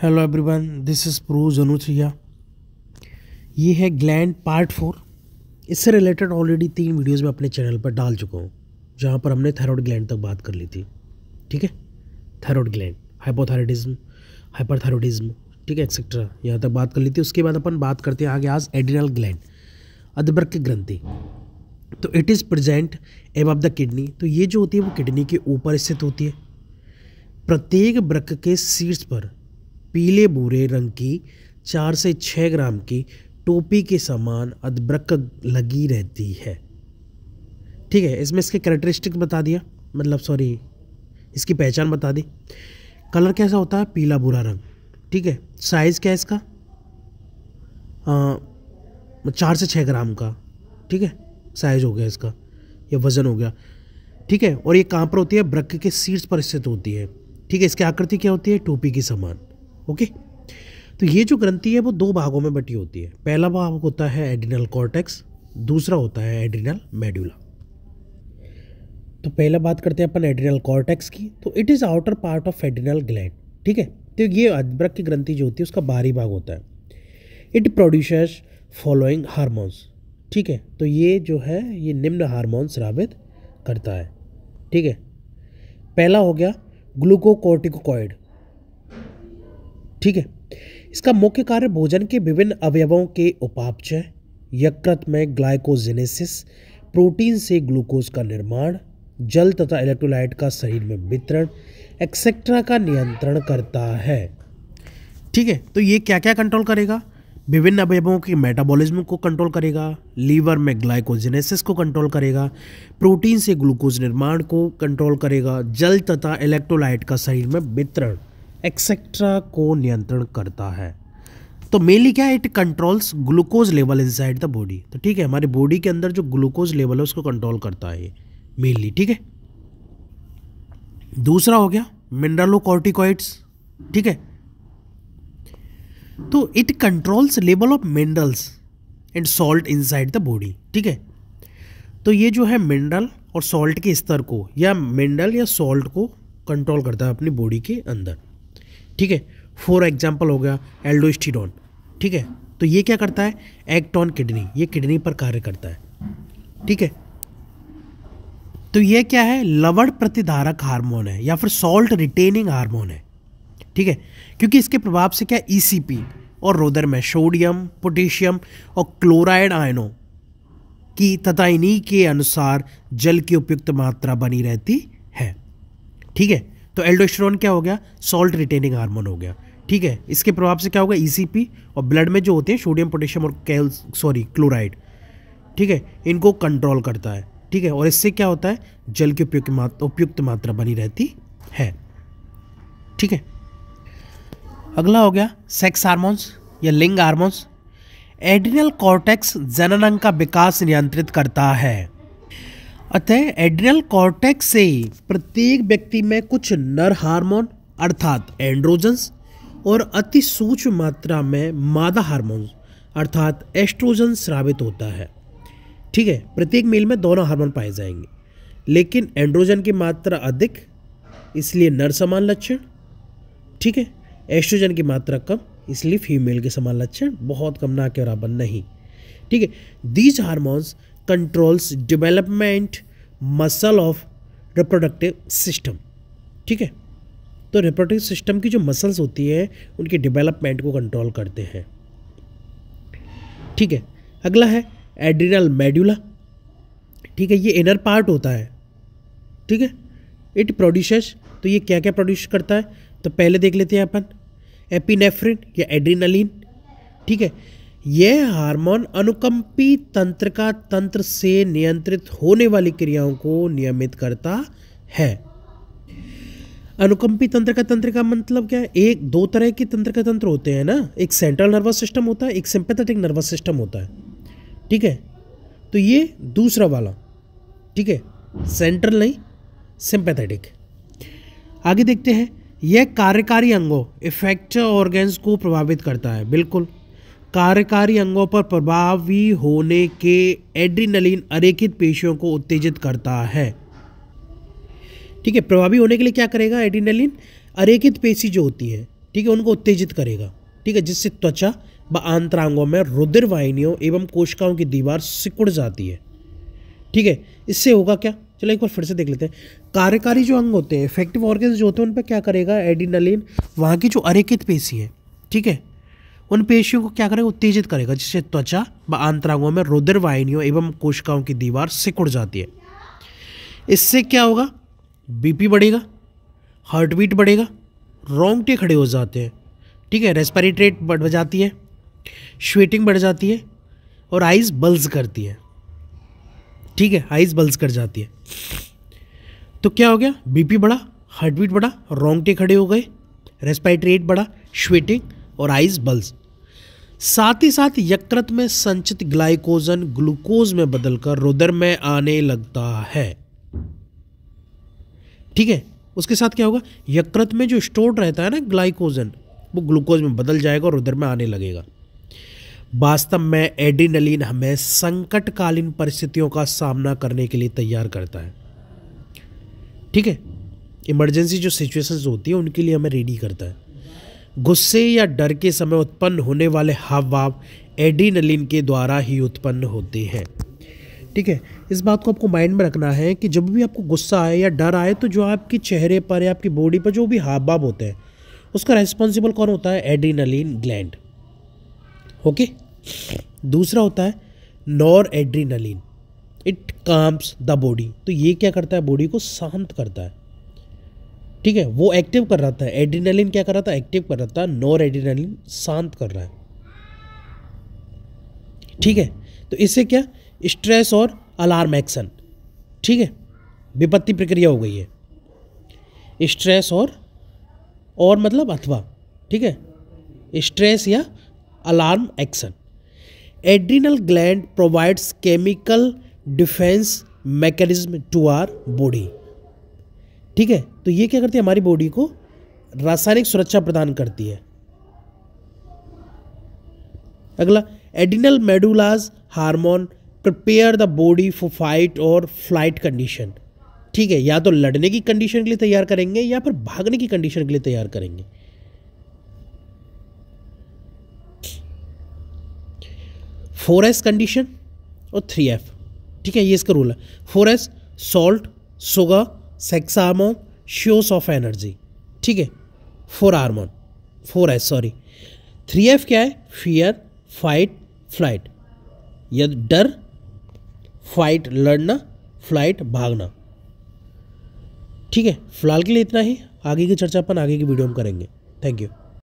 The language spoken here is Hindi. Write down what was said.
hello everyone this is pro जनुथ्रिया ये है ग्लैंड पार्ट फोर इससे रिलेटेड ऑलरेडी तीन वीडियोस में अपने चैनल पर डाल चुका हूँ जहाँ पर हमने थायराइड ग्लैंड तक बात कर ली थी ठीक है थायराइड ग्लैंड हाइपोथायरॉयडिज्म हाइपरथायरॉयडिज्म ठीक है एक्सेट्रा यहाँ तक बात कर ली थी उसके बाद अपन बात करते हैं आगे आज एडिनल ग्लैंड अदबर्ग की ग्रंथि तो it is present above of the kidney तो ये जो होती है वो किडनी के ऊपर स्थित होती है प्रत्येक ब्रक के शीर्ष पर पीले भूरे रंग की चार से छः ग्राम की टोपी के समान अदब्रक लगी रहती है ठीक है इसमें इसके करेक्टरिस्टिक बता दिया मतलब सॉरी इसकी पहचान बता दी कलर कैसा होता है पीला भूरा रंग ठीक है साइज़ क्या है इसका आ, चार से छः ग्राम का ठीक है साइज हो गया इसका या वज़न हो गया ठीक है और ये कहाँ पर होती है ब्रक के सीट्स पर स्थित होती है ठीक है इसकी आकृति क्या होती है टोपी के समान ओके तो ये जो ग्रंथि है वो दो भागों में बटी होती है पहला भाग होता है एड्रिनल कॉर्टेक्स दूसरा होता है एड्रिनल मेड्यूला तो पहला बात करते हैं अपन एड्रिनल कॉर्टेक्स की तो it is outer part of adrenal gland ठीक है तो ये अदरक की ग्रंथि जो होती है उसका बाहरी भाग होता है इट प्रोड्यूसर्स फॉलोइंग हारमोन्स ठीक है तो ये जो है ये निम्न हारमोन स्रावित करता है ठीक है पहला हो गया ग्लूकोकोर्टिकोकॉइड ठीक है इसका मुख्य कार्य भोजन के विभिन्न अवयवों के उपापचय यकृत में ग्लाइकोजेनेसिस प्रोटीन से ग्लूकोज का निर्माण जल तथा इलेक्ट्रोलाइट का शरीर में वितरण एक्सेट्रा का नियंत्रण करता है ठीक है तो ये क्या क्या कंट्रोल करेगा विभिन्न अवयवों के मेटाबॉलिज्म को कंट्रोल करेगा लीवर में ग्लाइकोजेनेसिस को कंट्रोल करेगा प्रोटीन से ग्लूकोज निर्माण को कंट्रोल करेगा जल तथा इलेक्ट्रोलाइट का शरीर में वितरण एक्सेट्रा को नियंत्रण करता है तो मेनली क्या है it controls glucose level inside the body तो ठीक है हमारे बॉडी के अंदर जो ग्लूकोज लेवल है उसको कंट्रोल करता है ये मेनली ठीक है दूसरा हो गया मिनरलो कॉर्टिकॉइड्स ठीक है तो it controls level of minerals and salt inside the body ठीक है तो ये जो है मिनरल और सॉल्ट के स्तर को या मिनरल या सॉल्ट को कंट्रोल करता है अपनी बॉडी के अंदर ठीक है फॉर एग्जाम्पल हो गया एल्डोस्टिडोन ठीक है तो ये क्या करता है एक्ट ऑन किडनी ये किडनी पर कार्य करता है ठीक है तो ये क्या है लवण प्रतिधारक हार्मोन है या फिर सॉल्ट रिटेनिंग हार्मोन है ठीक है क्योंकि इसके प्रभाव से क्या ईसीपी e और रोदर में सोडियम पोटेशियम और क्लोराइड आयनों की तथा इन्हीं के अनुसार जल की उपयुक्त मात्रा बनी रहती है ठीक है तो एल्डोस्टेरोन क्या हो गया सॉल्ट रिटेनिंग हार्मोन हो गया ठीक है इसके प्रभाव से क्या होगा ई e और ब्लड में जो होते हैं सोडियम पोटेशियम और कैल सॉरी क्लोराइड ठीक है इनको कंट्रोल करता है ठीक है और इससे क्या होता है जल की उपयुक्त मात्रा उपयुक्त मात्रा बनी रहती है ठीक है अगला हो गया सेक्स हार्मोन्स या लिंग हार्मोन्स एड्रिनल कॉर्टेक्स जननंग का विकास नियंत्रित करता है अतः एड्रियल कॉर्टेक्स से प्रत्येक व्यक्ति में कुछ नर हार्मोन अर्थात एंड्रोजन्स और अति सूक्ष्म मात्रा में मादा हार्मोन अर्थात एस्ट्रोजन स्रावित होता है ठीक है प्रत्येक मेल में दोनों हार्मोन पाए जाएंगे लेकिन एंड्रोजन की मात्रा अधिक इसलिए नर समान लक्षण ठीक है एस्ट्रोजन की मात्रा कम इसलिए फीमेल के समान लक्षण बहुत कम ना के बराबर नहीं ठीक है these hormones controls development muscle of reproductive system ठीक है तो रिप्रोडक्टिव सिस्टम की जो मसल्स होती हैं उनके डेवलपमेंट को कंट्रोल करते हैं ठीक है अगला है एड्रिनल मेड्यूला ठीक है ये इनर पार्ट होता है ठीक है इट प्रोड्यूस तो ये क्या क्या प्रोड्यूस करता है तो पहले देख लेते हैं अपन एपिनेफ्रिन या एड्रीनलिन ठीक है यह हार्मोन अनुकंपी तंत्र का तंत्र से नियंत्रित होने वाली क्रियाओं को नियमित करता है अनुकंपी तंत्र का तंत्र का मतलब क्या है एक दो तरह के तंत्र का तंत्र होते हैं ना एक सेंट्रल नर्वस सिस्टम होता है एक सिंपैथेटिक नर्वस सिस्टम होता है ठीक है तो ये दूसरा वाला ठीक है सेंट्रल नहीं सिंपैथेटिक आगे देखते हैं यह कार्यकारी अंगों इफेक्ट ऑर्गेन्स को प्रभावित करता है बिल्कुल कार्यकारी अंगों पर प्रभावी होने के एड्रीनलिन अरेखित पेशियों को उत्तेजित करता है ठीक है प्रभावी होने के लिए क्या करेगा एड्रीनलिन अरेखित पेशी जो होती है ठीक है उनको उत्तेजित करेगा ठीक है जिससे त्वचा व आंतरांगों में रुद्र वाहिनियों एवं कोशिकाओं की दीवार सिकुड़ जाती है ठीक है इससे होगा क्या चलो एक बार फिर से देख लेते हैं कार्यकारी जो अंग होते हैं इफेक्टिव ऑर्गेन्स जो होते हैं उन पर क्या करेगा एडिनलिन वहाँ की जो अरेखित पेशी है ठीक है उन पेशियों को क्या करेगा उत्तेजित करेगा जिससे त्वचा व आंतरांगों में रुद्र वाहिनियों एवं कोशिकाओं की दीवार सिकुड़ जाती है इससे क्या होगा बीपी बढ़ेगा हार्ट बीट बढ़ेगा रोंगटे खड़े हो जाते हैं ठीक है रेस्पिरेटरेट बढ़ जाती है श्वेटिंग बढ़ जाती है और आइज़ बल्ज करती है ठीक है आइज़ बल्ज कर जाती है तो क्या हो गया बीपी बढ़ा हार्ट बीट बढ़ा रोंगटे खड़े हो गए रेस्पायरेट रेट बढ़ा श्वेटिंग और आइज बल्ज साथ ही साथ यकृत में संचित ग्लाइकोजन ग्लूकोज में बदलकर रुदर में आने लगता है ठीक है उसके साथ क्या होगा यकृत में जो स्टोर रहता है ना ग्लाइकोजन वो ग्लूकोज में बदल जाएगा और रुदर में आने लगेगा वास्तव में एडिनलिन हमें संकटकालीन परिस्थितियों का सामना करने के लिए तैयार करता है ठीक है इमरजेंसी जो सिचुएशंस होती है उनके लिए हमें रेडी करता है गुस्से या डर के समय उत्पन्न होने वाले हाव भाव एड्रीनलिन के द्वारा ही उत्पन्न होते हैं ठीक है इस बात को आपको माइंड में रखना है कि जब भी आपको गुस्सा आए या डर आए तो जो आपके चेहरे पर या आपकी बॉडी पर जो भी हाव भाव होते हैं उसका रेस्पॉन्सिबल कौन होता है एड्रीनलिन ग्लैंड ओके दूसरा होता है noradrenaline it calms the body तो ये क्या करता है बॉडी को शांत करता है ठीक है वो एक्टिव कर रहा था एडिनलिन क्या कर रहा था एक्टिव कर रहा था नोर एड्रीनलिन शांत कर रहा है ठीक है तो इससे क्या स्ट्रेस और अलार्म एक्शन ठीक है विपत्ति प्रक्रिया हो गई है स्ट्रेस और और मतलब अथवा ठीक है स्ट्रेस या alarm action adrenal gland provides chemical defence mechanism to our body ठीक है तो ये क्या करती है हमारी बॉडी को रासायनिक सुरक्षा प्रदान करती है अगला adrenal medulla's hormone prepare the body for fight और फ्लाइट कंडीशन ठीक है या तो लड़ने की कंडीशन के लिए तैयार करेंगे या फिर भागने की कंडीशन के लिए तैयार करेंगे फोर एस कंडीशन और थ्री एफ ठीक है ये इसका रूल है four S salt sugar sex hormone शोस ऑफ एनर्जी ठीक है four hormone four S sorry three F क्या है फियर फाइट फ्लाइट यद डर फाइट लड़ना फ्लाइट भागना ठीक है फिलहाल के लिए इतना ही आगे की चर्चा अपन आगे की वीडियो में करेंगे थैंक यू